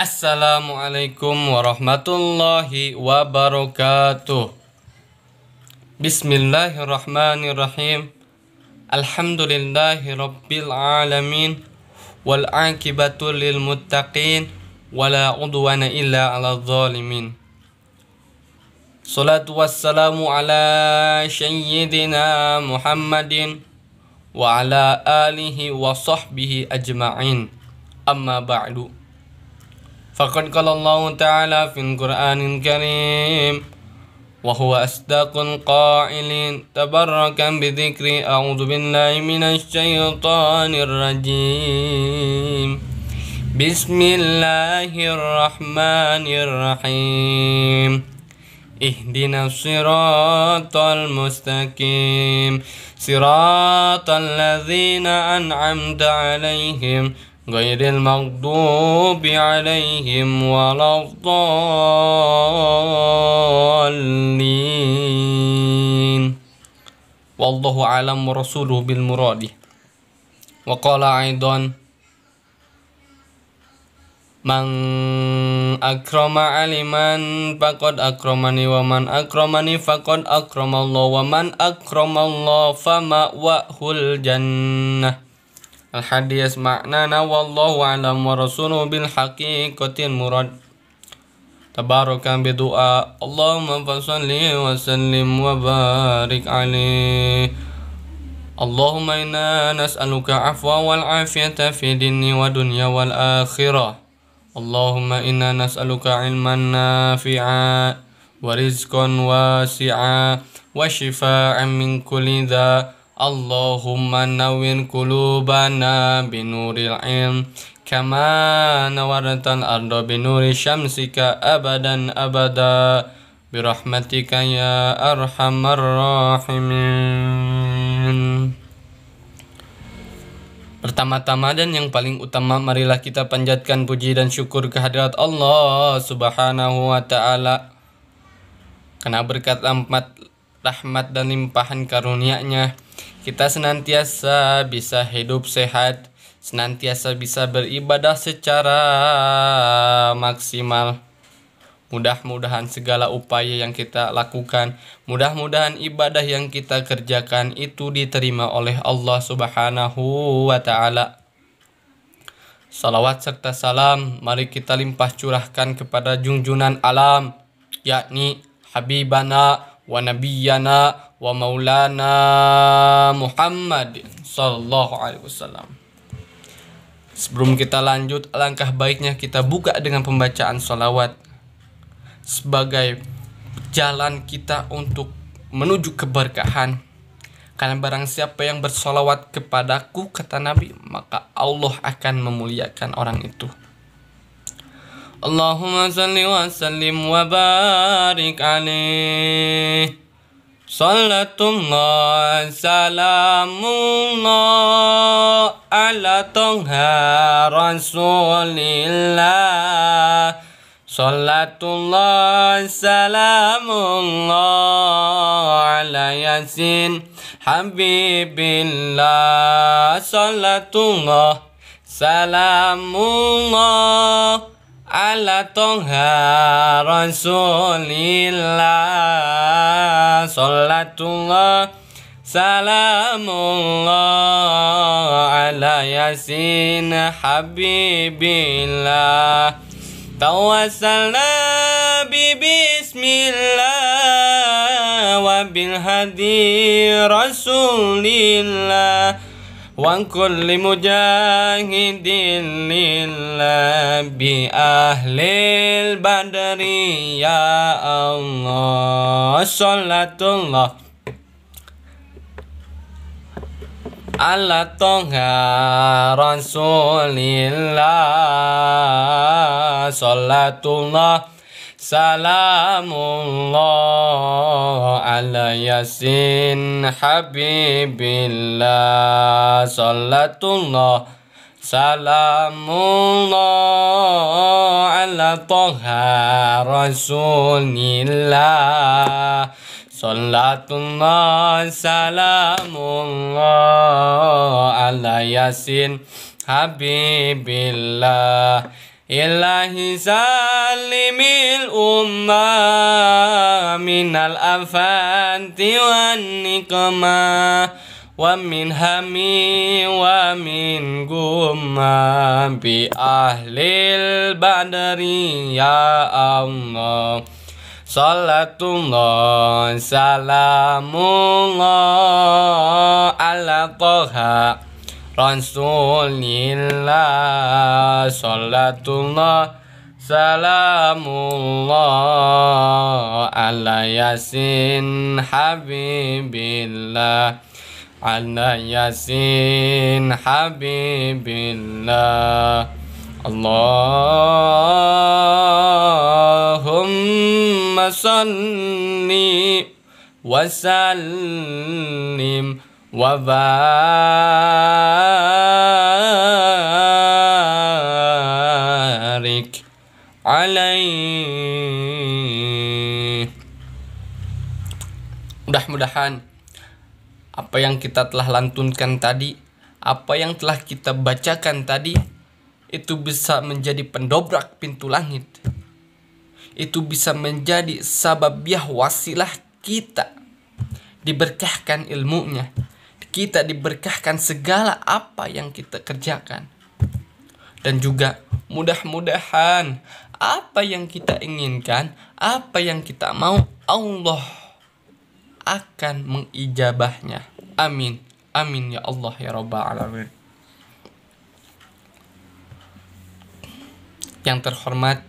Assalamualaikum warahmatullahi wabarakatuh Bismillahirrahmanirrahim Alhamdulillahi rabbil alamin Wal akibatu lil muttaqin Wala udwana illa ala zalimin Salatu wassalamu ala syayyidina Muhammadin Wa ala alihi wa sahbihi ajma'in Amma ba'du فقد قال الله تعالى في القرآن الكريم وهو أصدق القائلين تبركا بذكري أعوذ بالله من الشيطان الرجيم بسم الله الرحمن الرحيم اهدنا الصراط المستقيم صراط الذين أنعمت عليهم غير المغضوب عليهم ولا الضالين والله أعلم ورسوله بالمراد وقال أيضا من أكرم علما فقد أكرمني ومن أكرمني فقد أكرم الله ومن أكرم الله فمأواه الجنة الحديث معنانا والله أعلم ورسوله بالحقيقة المراد تباركا بدعاء اللهم فصل وسلم وبارك عليه اللهم إنا نسألك عفوا والعافية في الدين والدنيا والآخرة اللهم إنا نسألك علما نافعا ورزقا واسعا وشفاعا من كل ذا Allahumma nawwin qulubana binuril ilm kama nawaratan arda binuri syamsika abadan abada birahmatika ya arhamar rahimin Pertama-tama dan yang paling utama marilah kita panjatkan puji dan syukur kehadirat Allah Subhanahu wa taala. Karena berkat rahmat, rahmat dan limpahan karunia-Nya, kita senantiasa bisa hidup sehat, senantiasa bisa beribadah secara maksimal. Mudah-mudahan segala upaya yang kita lakukan, mudah-mudahan ibadah yang kita kerjakan itu diterima oleh Allah Subhanahu wa taala. Salawat serta salam mari kita limpah curahkan kepada junjunan alam yakni Habibana ونبينا ومولانا محمد sallallahu alaihi wasallam. Sebelum kita lanjut, langkah baiknya kita buka dengan pembacaan sholawat sebagai jalan kita untuk menuju keberkahan. Karena barang siapa yang bersolawat kepadaku, kata Nabi, maka Allah akan memuliakan orang itu. اللهم صل وسلم وبارك عليه صلاة الله سلام الله على طه رسول الله صلاة الله سلام الله على ياسين حبيب الله صلاة الله سلام الله على طه رسول الله صلاة الله سلام الله على ياسين حبيب الله توسلنا ببسم الله وبالهدي رسول الله wa kulli mujahidin lillahi ahlil badri ya allah sallallahu ala tonga rasulillah sallallahu Salamullah ala yasin habibillah Salatullah Salamullah ala toha rasulillah Salatullah salamullah ala yasin habibillah ilahi salimil umma minal afanti wan nikma wa min hami wa min gumma bi ahlil badri ya Allah Salatullah salamullah ala toha رسول الله صلاة الله سلام الله على ياسين حبيب الله على ياسين حبيب الله اللهم صل وسلم وبارك عليه mudah-mudahan apa yang kita telah lantunkan tadi apa yang telah kita bacakan tadi itu bisa menjadi pendobrak pintu langit itu bisa menjadi sababiah wasilah kita diberkahkan ilmunya kita diberkahkan segala apa yang kita kerjakan. Dan juga mudah-mudahan apa yang kita inginkan, apa yang kita mau, Allah akan mengijabahnya. Amin. Amin ya Allah ya Rabbal Alamin. Yang terhormat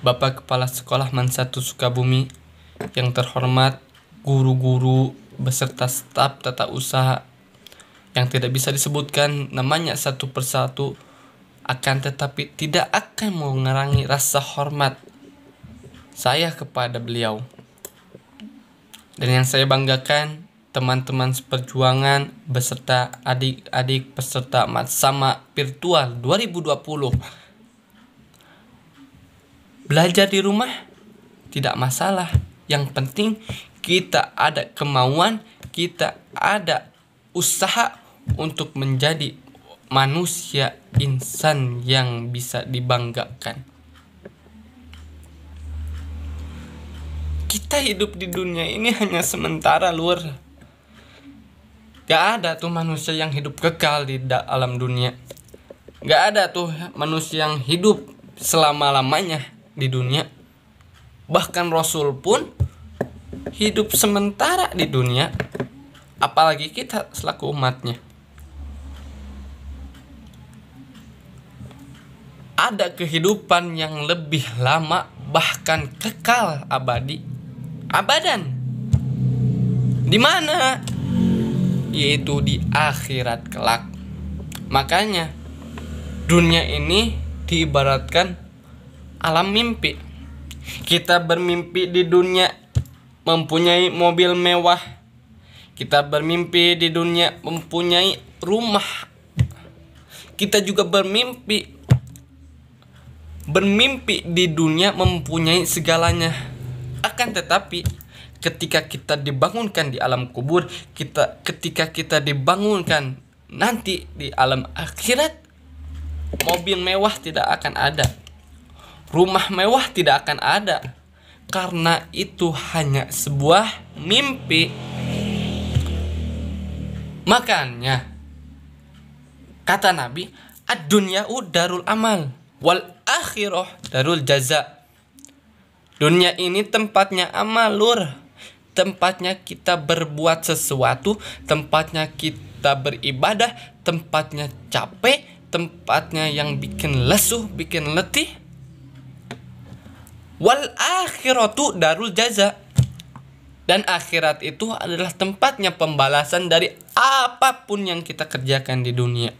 Bapak Kepala Sekolah Mansatu Sukabumi, yang terhormat guru-guru beserta staf tata usaha yang tidak bisa disebutkan namanya satu persatu akan tetapi tidak akan mengurangi rasa hormat saya kepada beliau. Dan yang saya banggakan teman-teman seperjuangan beserta adik-adik peserta sama Virtual 2020. Belajar di rumah tidak masalah. Yang penting kita ada kemauan, kita ada usaha untuk menjadi manusia insan yang bisa dibanggakan. Kita hidup di dunia ini hanya sementara luar. Gak ada tuh manusia yang hidup kekal di alam dunia. Gak ada tuh manusia yang hidup selama-lamanya di dunia. Bahkan Rasul pun hidup sementara di dunia. Apalagi kita selaku umatnya. ada kehidupan yang lebih lama bahkan kekal abadi abadan di mana yaitu di akhirat kelak makanya dunia ini diibaratkan alam mimpi kita bermimpi di dunia mempunyai mobil mewah kita bermimpi di dunia mempunyai rumah kita juga bermimpi bermimpi di dunia mempunyai segalanya. Akan tetapi, ketika kita dibangunkan di alam kubur, kita ketika kita dibangunkan nanti di alam akhirat, mobil mewah tidak akan ada. Rumah mewah tidak akan ada. Karena itu hanya sebuah mimpi. Makanya kata Nabi, ad-dunya darul amal wal Akhiroh darul jaza. Dunia ini tempatnya amal lur. Tempatnya kita berbuat sesuatu, tempatnya kita beribadah, tempatnya capek, tempatnya yang bikin lesu, bikin letih. Wal akhiratu darul jaza. Dan akhirat itu adalah tempatnya pembalasan dari apapun yang kita kerjakan di dunia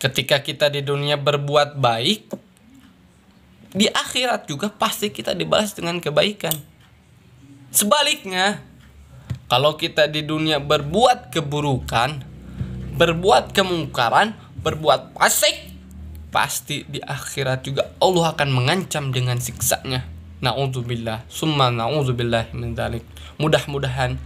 ketika kita di dunia berbuat baik di akhirat juga pasti kita dibalas dengan kebaikan sebaliknya kalau kita di dunia berbuat keburukan berbuat kemungkaran berbuat pasik pasti di akhirat juga Allah akan mengancam dengan siksanya naudzubillah summa naudzubillah min dzalik mudah-mudahan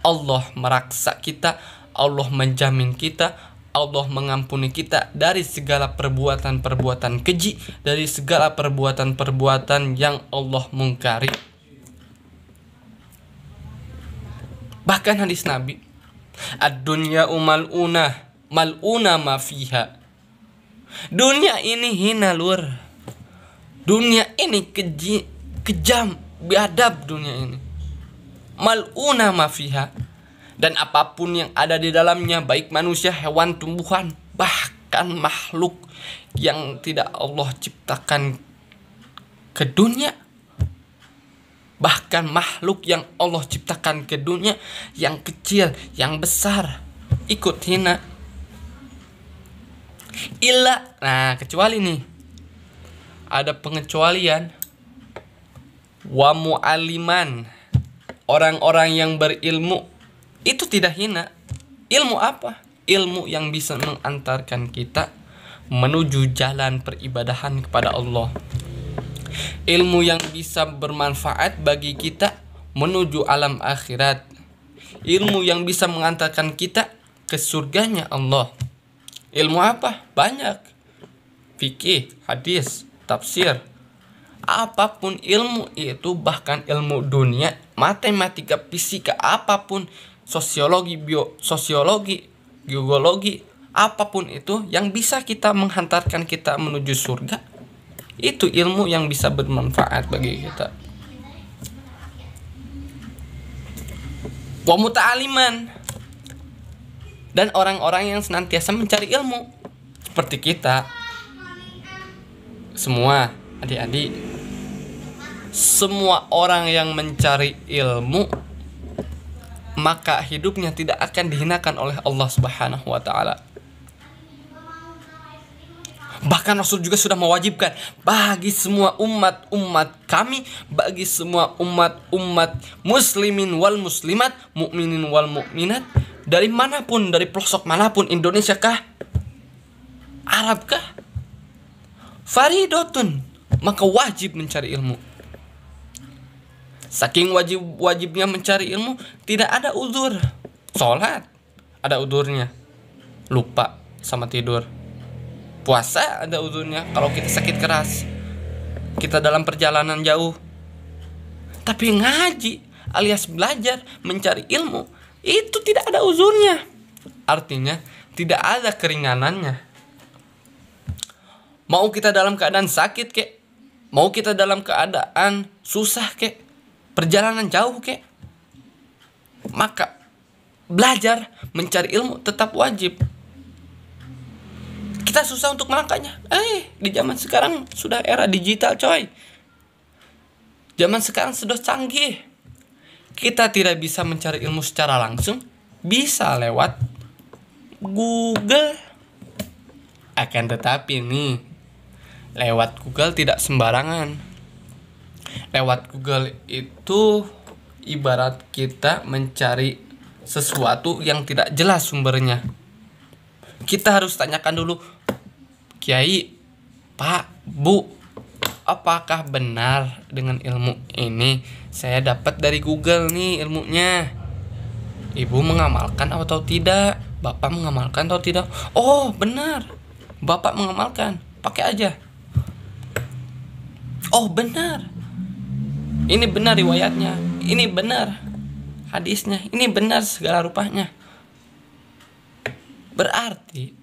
Allah meraksa kita Allah menjamin kita Allah mengampuni kita dari segala perbuatan-perbuatan keji, dari segala perbuatan-perbuatan yang Allah mungkari. Bahkan hadis Nabi, "Ad-dunya umal una, ma fiha." Dunia ini hina lur. Dunia ini keji, kejam, biadab dunia ini. Mal una ma fiha dan apapun yang ada di dalamnya baik manusia, hewan, tumbuhan, bahkan makhluk yang tidak Allah ciptakan ke dunia bahkan makhluk yang Allah ciptakan ke dunia yang kecil, yang besar ikut hina illa nah kecuali nih ada pengecualian wa mu'aliman orang-orang yang berilmu itu tidak hina. Ilmu apa? Ilmu yang bisa mengantarkan kita menuju jalan peribadahan kepada Allah. Ilmu yang bisa bermanfaat bagi kita menuju alam akhirat. Ilmu yang bisa mengantarkan kita ke surganya Allah. Ilmu apa? Banyak. Fikih, hadis, tafsir, apapun ilmu itu bahkan ilmu dunia matematika fisika apapun sosiologi, bio, sosiologi, geologi, apapun itu yang bisa kita menghantarkan kita menuju surga, itu ilmu yang bisa bermanfaat bagi kita. Wa aliman dan orang-orang yang senantiasa mencari ilmu seperti kita semua adik-adik semua orang yang mencari ilmu maka hidupnya tidak akan dihinakan oleh Allah Subhanahu wa taala. Bahkan Rasul juga sudah mewajibkan bagi semua umat-umat kami, bagi semua umat-umat muslimin wal muslimat, mukminin wal mukminat dari manapun, dari pelosok manapun, Indonesia kah? Arab kah? Faridotun, maka wajib mencari ilmu. Saking wajib-wajibnya mencari ilmu, tidak ada uzur. Sholat, ada uzurnya. Lupa sama tidur. Puasa ada uzurnya kalau kita sakit keras. Kita dalam perjalanan jauh. Tapi ngaji alias belajar mencari ilmu itu tidak ada uzurnya. Artinya tidak ada keringanannya. Mau kita dalam keadaan sakit kek, mau kita dalam keadaan susah kek, perjalanan jauh ke, maka belajar mencari ilmu tetap wajib kita susah untuk melangkahnya eh di zaman sekarang sudah era digital coy zaman sekarang sudah canggih kita tidak bisa mencari ilmu secara langsung bisa lewat Google akan tetapi nih lewat Google tidak sembarangan lewat Google itu ibarat kita mencari sesuatu yang tidak jelas sumbernya. Kita harus tanyakan dulu, Kiai, Pak, Bu, apakah benar dengan ilmu ini saya dapat dari Google nih ilmunya? Ibu mengamalkan atau tidak? Bapak mengamalkan atau tidak? Oh, benar. Bapak mengamalkan. Pakai aja. Oh, benar ini benar riwayatnya ini benar hadisnya ini benar segala rupanya berarti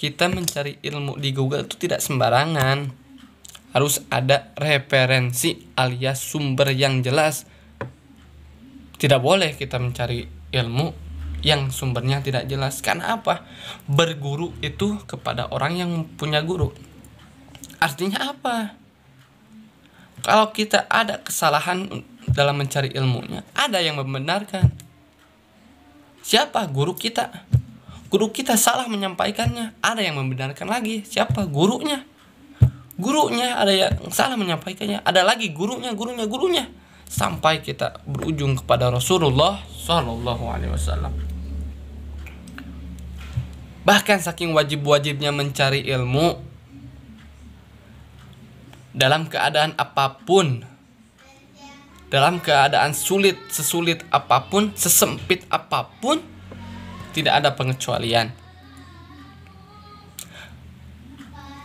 kita mencari ilmu di Google itu tidak sembarangan harus ada referensi alias sumber yang jelas tidak boleh kita mencari ilmu yang sumbernya tidak jelas karena apa berguru itu kepada orang yang punya guru artinya apa kalau kita ada kesalahan dalam mencari ilmunya, ada yang membenarkan. Siapa guru kita? Guru kita salah menyampaikannya, ada yang membenarkan lagi. Siapa gurunya? Gurunya ada yang salah menyampaikannya, ada lagi gurunya, gurunya, gurunya. Sampai kita berujung kepada Rasulullah Shallallahu Alaihi Wasallam. Bahkan saking wajib-wajibnya mencari ilmu, dalam keadaan apapun, dalam keadaan sulit, sesulit apapun, sesempit apapun, tidak ada pengecualian.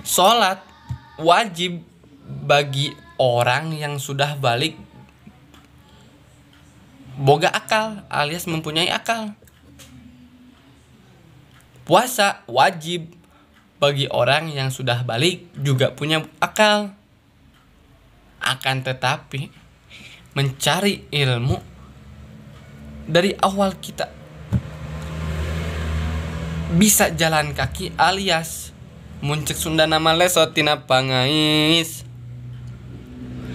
Sholat wajib bagi orang yang sudah balik boga akal alias mempunyai akal. Puasa wajib bagi orang yang sudah balik juga punya akal akan tetapi mencari ilmu dari awal kita bisa jalan kaki alias muncik Sunda nama lesot tina pangais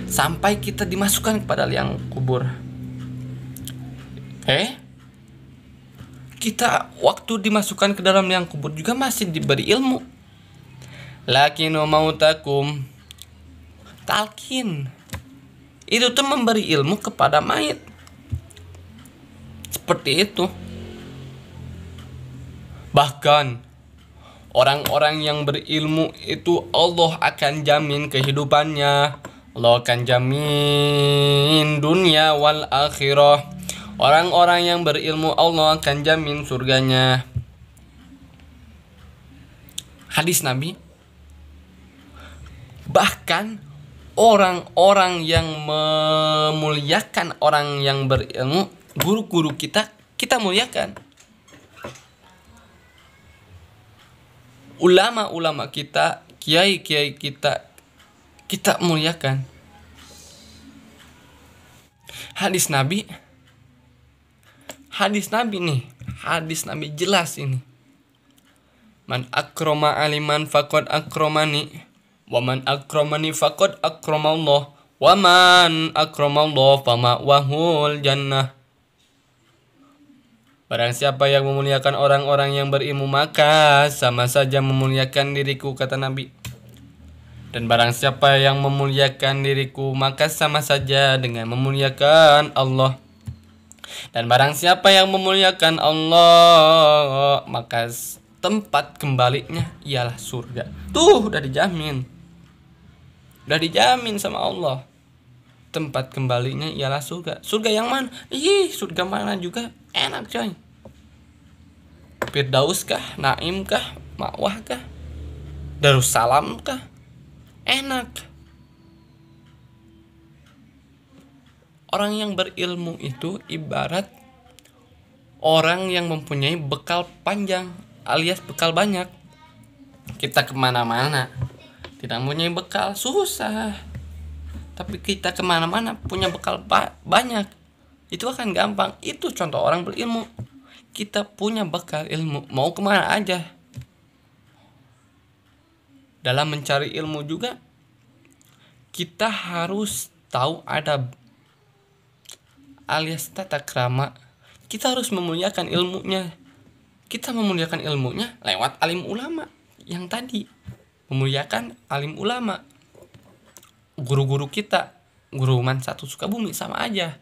sampai kita dimasukkan kepada liang kubur eh kita waktu dimasukkan ke dalam liang kubur juga masih diberi ilmu lakinu mautakum talkin itu tuh memberi ilmu kepada mayat seperti itu bahkan orang-orang yang berilmu itu Allah akan jamin kehidupannya Allah akan jamin dunia wal akhirah orang-orang yang berilmu Allah akan jamin surganya hadis Nabi bahkan orang-orang yang memuliakan orang yang berilmu, guru-guru kita kita muliakan. Ulama-ulama kita, kiai-kiai kita kita muliakan. Hadis Nabi Hadis Nabi nih, hadis Nabi jelas ini. Man akroma aliman fakod akromani Waman akromani fakot akromallah. Waman akromallah fama wahul jannah. Barang siapa yang memuliakan orang-orang yang berilmu maka sama saja memuliakan diriku kata Nabi. Dan barang siapa yang memuliakan diriku maka sama saja dengan memuliakan Allah. Dan barang siapa yang memuliakan Allah maka tempat kembalinya ialah surga. Tuh udah dijamin udah dijamin sama Allah tempat kembalinya ialah surga surga yang mana ih surga mana juga enak coy Firdaus kah Naim kah Makwah kah Darussalam kah enak orang yang berilmu itu ibarat orang yang mempunyai bekal panjang alias bekal banyak kita kemana-mana tidak punya bekal susah tapi kita kemana-mana punya bekal ba banyak itu akan gampang itu contoh orang berilmu kita punya bekal ilmu mau kemana aja dalam mencari ilmu juga kita harus tahu ada alias tata krama kita harus memuliakan ilmunya kita memuliakan ilmunya lewat alim ulama yang tadi memuliakan alim ulama guru-guru kita guru man satu suka bumi sama aja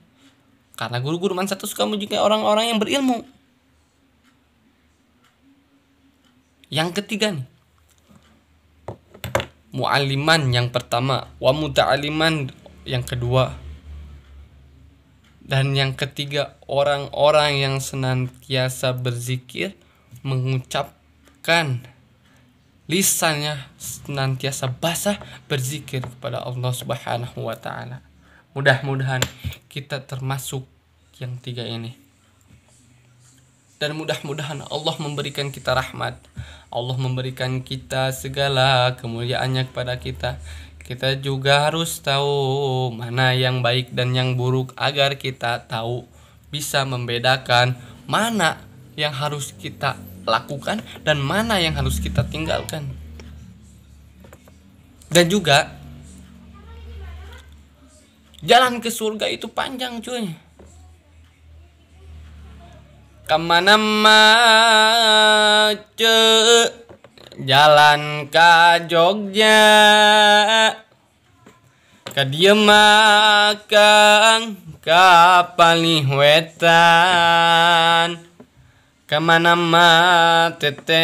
karena guru-guru man satu suka bumi juga orang-orang yang berilmu yang ketiga nih mualiman yang pertama wa muta'aliman yang kedua dan yang ketiga orang-orang yang senantiasa berzikir mengucapkan lisannya senantiasa basah berzikir kepada Allah Subhanahu wa taala. Mudah-mudahan kita termasuk yang tiga ini. Dan mudah-mudahan Allah memberikan kita rahmat. Allah memberikan kita segala kemuliaannya kepada kita. Kita juga harus tahu mana yang baik dan yang buruk agar kita tahu bisa membedakan mana yang harus kita lakukan dan mana yang harus kita tinggalkan. Dan juga jalan ke surga itu panjang cuy. Kemana macet jalan ke Jogja ke dia makan kapal wetan kemana matete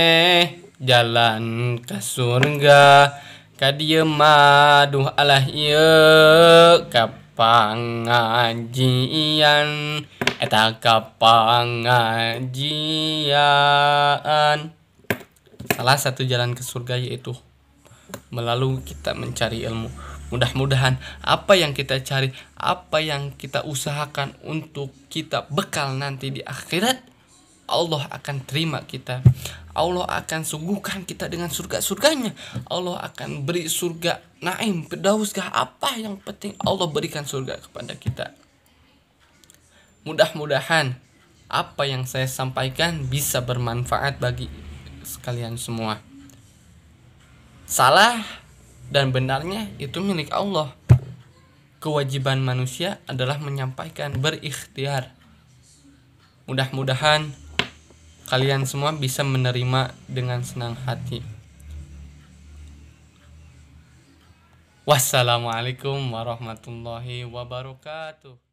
jalan ke surga kadia maduh Allah iya kapangajian eta kapangajian salah satu jalan ke surga yaitu melalui kita mencari ilmu mudah-mudahan apa yang kita cari apa yang kita usahakan untuk kita bekal nanti di akhirat Allah akan terima kita. Allah akan sungguhkan kita dengan surga-surganya. Allah akan beri surga naim, pedauskah apa yang penting Allah berikan surga kepada kita. Mudah-mudahan apa yang saya sampaikan bisa bermanfaat bagi sekalian semua. Salah dan benarnya itu milik Allah. Kewajiban manusia adalah menyampaikan berikhtiar. Mudah-mudahan kalian semua bisa menerima dengan senang hati. Wassalamualaikum warahmatullahi wabarakatuh.